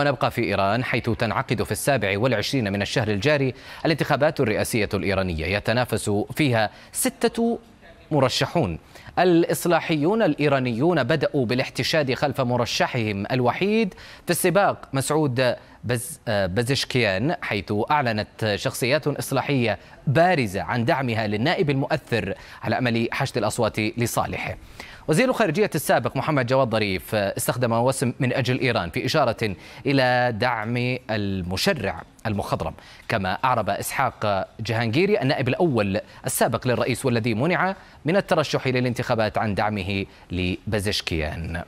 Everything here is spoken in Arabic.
ونبقى في إيران حيث تنعقد في السابع والعشرين من الشهر الجاري الانتخابات الرئاسية الإيرانية يتنافس فيها ستة مرشحون الإصلاحيون الإيرانيون بدأوا بالاحتشاد خلف مرشحهم الوحيد في السباق مسعود بزشكيان حيث أعلنت شخصيات إصلاحية بارزة عن دعمها للنائب المؤثر على أمل حشد الأصوات لصالحه وزير الخارجية السابق محمد جواد ظريف استخدم وسم من أجل إيران في إشارة إلى دعم المشرع المخضرم كما أعرب إسحاق جهانجيري النائب الأول السابق للرئيس والذي منع من الترشح للانتخابات عن دعمه لبزشكيان